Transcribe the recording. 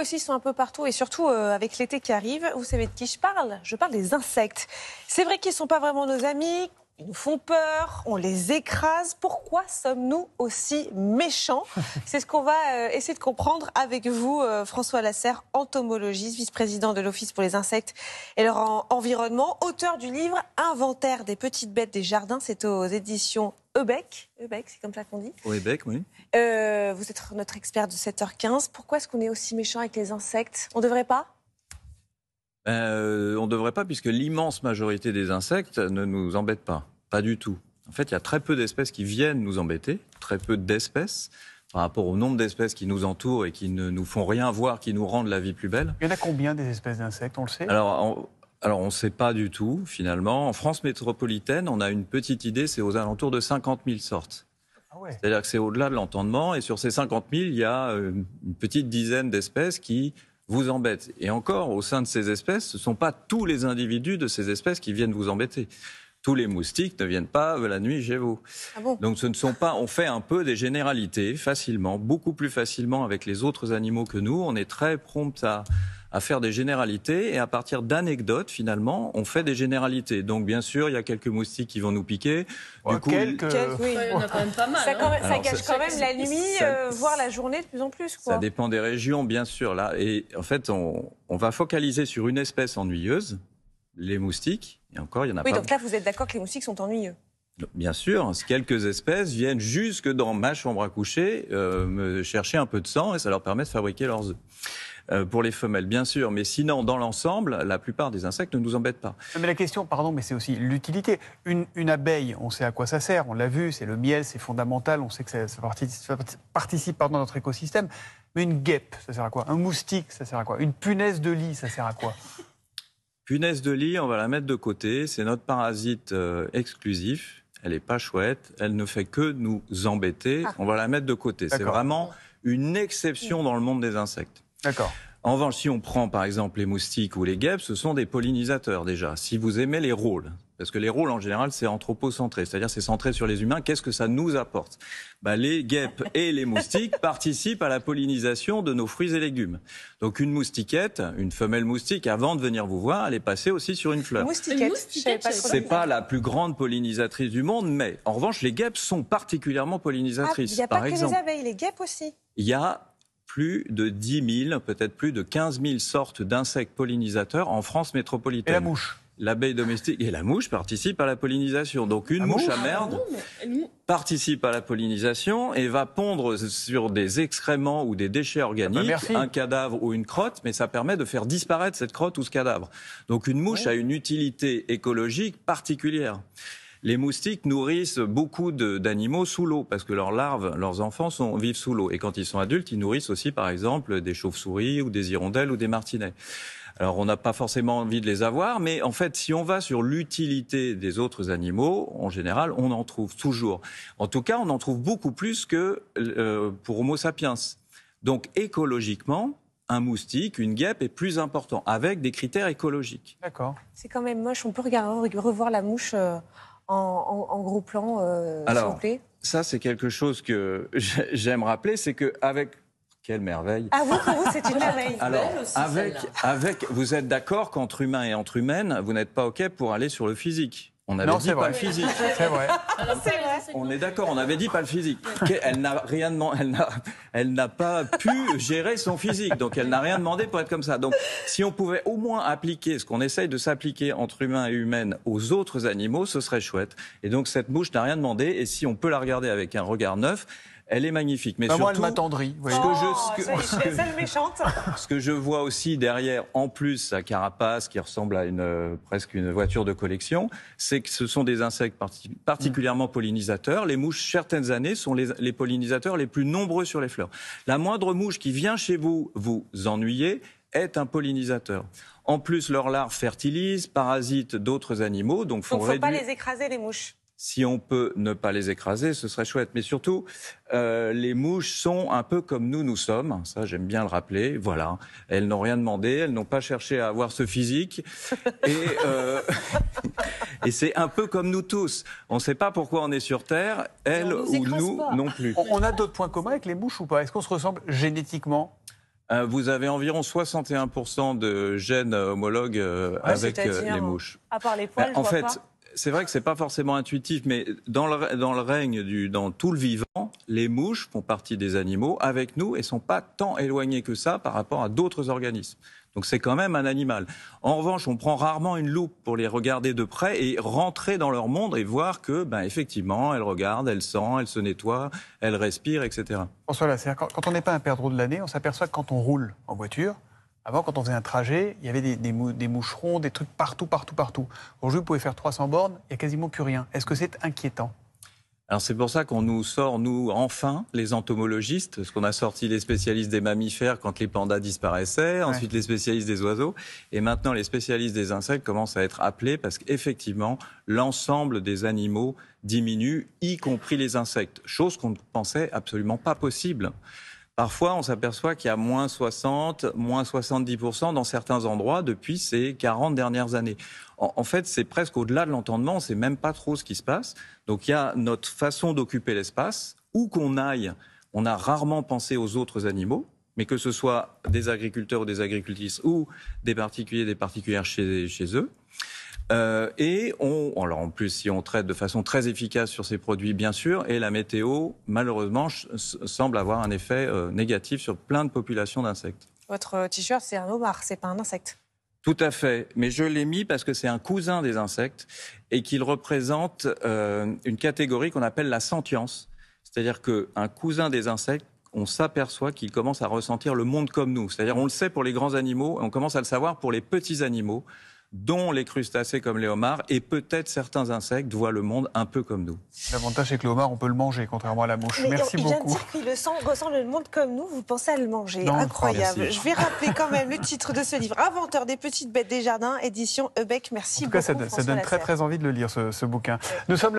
aussi sont un peu partout et surtout euh, avec l'été qui arrive, vous savez de qui je parle Je parle des insectes. C'est vrai qu'ils ne sont pas vraiment nos amis, ils nous font peur, on les écrase. Pourquoi sommes-nous aussi méchants C'est ce qu'on va euh, essayer de comprendre avec vous, euh, François Lasserre, entomologiste, vice-président de l'Office pour les insectes et leur environnement, auteur du livre Inventaire des petites bêtes des jardins. C'est aux éditions Ebec. Ebec, c'est comme ça qu'on dit Au Ebec, oui. Euh, vous êtes notre expert de 7h15. Pourquoi est-ce qu'on est aussi méchant avec les insectes On ne devrait pas euh, on ne devrait pas, puisque l'immense majorité des insectes ne nous embêtent pas. Pas du tout. En fait, il y a très peu d'espèces qui viennent nous embêter, très peu d'espèces par rapport au nombre d'espèces qui nous entourent et qui ne nous font rien voir, qui nous rendent la vie plus belle. Il y en a combien des espèces d'insectes, on le sait Alors, on... Alors, on ne sait pas du tout, finalement. En France métropolitaine, on a une petite idée, c'est aux alentours de 50 000 sortes. Ah C'est-à-dire que c'est au-delà de l'entendement. Et sur ces 50 000, il y a euh, une petite dizaine d'espèces qui vous embête. Et encore, au sein de ces espèces, ce ne sont pas tous les individus de ces espèces qui viennent vous embêter tous les moustiques ne viennent pas la nuit chez vous. Ah Donc ce ne sont pas, on fait un peu des généralités facilement, beaucoup plus facilement avec les autres animaux que nous. On est très prompt à, faire des généralités et à partir d'anecdotes finalement, on fait des généralités. Donc bien sûr, il y a quelques moustiques qui vont nous piquer. du coup, quelques... quand même pas mal. Ça, hein. gâche quand même la nuit, euh, voire la journée de plus en plus. Ça dépend des régions, bien sûr là. Et en fait, on va focaliser sur une espèce ennuyeuse les moustiques, et encore, il y en a pas. Oui, donc là, vous êtes d'accord que les moustiques sont ennuyeux Bien sûr, quelques espèces viennent jusque dans ma chambre à coucher euh, me chercher un peu de sang et ça leur permet de fabriquer leurs œufs. Euh, pour les femelles, bien sûr, mais sinon, dans l'ensemble, la plupart des insectes ne nous embêtent pas. Mais la question, pardon, mais c'est aussi l'utilité. Une, abeille, on sait à quoi ça sert, on l'a vu, c'est le miel, c'est fondamental, on sait que ça, participe, dans notre écosystème. Mais une guêpe, ça sert à quoi Un moustique, ça sert à quoi Une punaise de lit, ça sert à quoi Punaise de lit, on va la mettre de côté. C'est notre parasite euh, exclusif. Elle n'est pas chouette. Elle ne fait que nous embêter. Ah. On va la mettre de côté. C'est vraiment une exception dans le monde des insectes. D'accord. En revanche, si on prend par exemple les moustiques ou les guêpes, ce sont des pollinisateurs déjà. Si vous aimez les rôles, parce que les rôles, en général, c'est anthropocentré, c'est-à-dire c'est centré sur les humains. Qu'est-ce que ça nous apporte bah, Les guêpes et les moustiques participent à la pollinisation de nos fruits et légumes. Donc une moustiquette, une femelle moustique, avant de venir vous voir, elle est passée aussi sur une fleur. Moustiquette, moustiquette c'est pas, pas la plus grande pollinisatrice du monde, mais en revanche, les guêpes sont particulièrement pollinisatrices. Il ah, n'y a pas que les abeilles, les guêpes aussi. Il y a plus de 10 000, peut-être plus de 15 000 sortes d'insectes pollinisateurs en France métropolitaine. Et la mouche L'abeille domestique et la mouche participent à la pollinisation. Donc une mouche à merde ah participe à la pollinisation et va pondre sur des excréments ou des déchets ah bah organiques un cadavre ou une crotte, mais ça permet de faire disparaître cette crotte ou ce cadavre. Donc une mouche a une utilité écologique particulière. Les moustiques nourrissent beaucoup d'animaux sous l'eau parce que leurs larves, leurs enfants sont, vivent sous l'eau. Et quand ils sont adultes, ils nourrissent aussi, par exemple, des chauves-souris ou des hirondelles ou des martinets. Alors on n'a pas forcément envie de les avoir, mais en fait, si on va sur l'utilité des autres animaux, en général, on en trouve toujours. En tout cas, on en trouve beaucoup plus que euh, pour Homo sapiens. Donc écologiquement, un moustique, une guêpe est plus important, avec des critères écologiques. D'accord. C'est quand même moche. On peut revoir la mouche euh, en, gros plan, euh, s'il vous plaît. Ça, c'est quelque chose que j'aime rappeler, c'est qu'avec quelle merveille. Ah, vous, c'est une merveille. avec, avec, vous êtes d'accord qu'entre humains et entre humaines, vous n'êtes pas OK pour aller sur le physique on avait non, dit pas le physique. C'est vrai. On est d'accord, on avait dit pas le physique. Elle n'a rien demandé, elle n'a, elle n'a pas pu gérer son physique, donc elle n'a rien demandé pour être comme ça. Donc, si on pouvait au moins appliquer ce qu'on essaye de s'appliquer entre humains et humaines aux autres animaux, ce serait chouette. Et donc, cette mouche n'a rien demandé, et si on peut la regarder avec un regard neuf, elle est magnifique. Mais bah, surtout, moi, Ce, que je, oh, ce que je vois aussi derrière, en plus, sa carapace qui ressemble à une, euh, presque une voiture de collection, c'est que ce sont des insectes particulièrement pollinisateurs. Les mouches, certaines années, sont les, pollinisateurs les plus nombreux sur les fleurs. La moindre mouche qui vient chez vous vous ennuyer est un pollinisateur. En plus, leurs larves fertilisent, parasitent d'autres animaux, donc faut, donc, faut pas les écraser les mouches. Si on peut ne pas les écraser, ce serait chouette. Mais surtout, euh, les mouches sont un peu comme nous, nous sommes. Ça, j'aime bien le rappeler. Voilà. Elles n'ont rien demandé. Elles n'ont pas cherché à avoir ce physique. Et, euh, c'est un peu comme nous tous. On ne sait pas pourquoi on est sur Terre. Elles ou nous non plus. On a d'autres points communs avec les mouches ou pas Est-ce qu'on se ressemble génétiquement euh, vous avez environ 61% de gènes homologues avec les mouches. À part les poils, en fait, c'est vrai que c'est pas forcément intuitif, mais dans le, règne dans tout le vivant, les mouches font partie des animaux avec nous et sont pas tant éloignées que ça par rapport à d'autres organismes. Donc c'est quand même un animal. En revanche, on prend rarement une loupe pour les regarder de près et rentrer dans leur monde et voir que, ben, effectivement, elles regardent, elles sentent, elles se nettoient, elles respirent, etc. François Lasserre, quand on n'est pas un perdreau de l'année, on s'aperçoit que quand on roule en voiture, avant, quand on faisait un trajet, il y avait des, des moucherons, des trucs partout, partout, partout. Aujourd'hui, vous pouvez faire 300 bornes, il n'y a quasiment plus rien. Est-ce que c'est inquiétant alors c'est pour ça qu'on nous sort, nous, enfin, les entomologistes, parce qu'on a sorti les spécialistes des mammifères quand les pandas disparaissaient, ensuite les spécialistes des oiseaux, et maintenant les spécialistes des insectes commencent à être appelés parce qu'effectivement, l'ensemble des animaux diminue, y compris les insectes, chose qu'on ne pensait absolument pas possible. Parfois, on s'aperçoit qu'il y a moins 60, moins 70% dans certains endroits depuis ces 40 dernières années. En, fait, c'est presque au-delà de l'entendement, C'est même pas trop ce qui se passe. Donc il y a notre façon d'occuper l'espace, où qu'on aille, on a rarement pensé aux autres animaux, mais que ce soit des agriculteurs ou des agricultrices ou des particuliers des particulières chez eux. Euh, et on, alors en plus, si on traite de façon très efficace sur ces produits, bien sûr, et la météo, malheureusement, semble avoir un effet euh, négatif sur plein de populations d'insectes. Votre euh, t-shirt, c'est un homard, c'est pas un insecte. Tout à fait, mais je l'ai mis parce que c'est un cousin des insectes et qu'il représente une catégorie qu'on appelle la sentience. C'est-à-dire qu'un cousin des insectes on s'aperçoit qu'il commence à ressentir le monde comme nous. C'est-à-dire, on le sait pour les grands animaux, on commence à le savoir pour les petits animaux dont les crustacés comme les homards et peut-être certains insectes voient le monde un peu comme nous. L'avantage, c'est que le homard, on peut le manger, contrairement à la mouche. Merci on, beaucoup. Il le sang ressent le monde comme nous, vous pensez à le manger. Incroyable. Je vais rappeler quand même le titre de ce livre Inventeur des petites bêtes des jardins, édition Ebec. Merci en tout Cas, ça, donne très, très envie de le lire, ce, ce bouquin. Nous sommes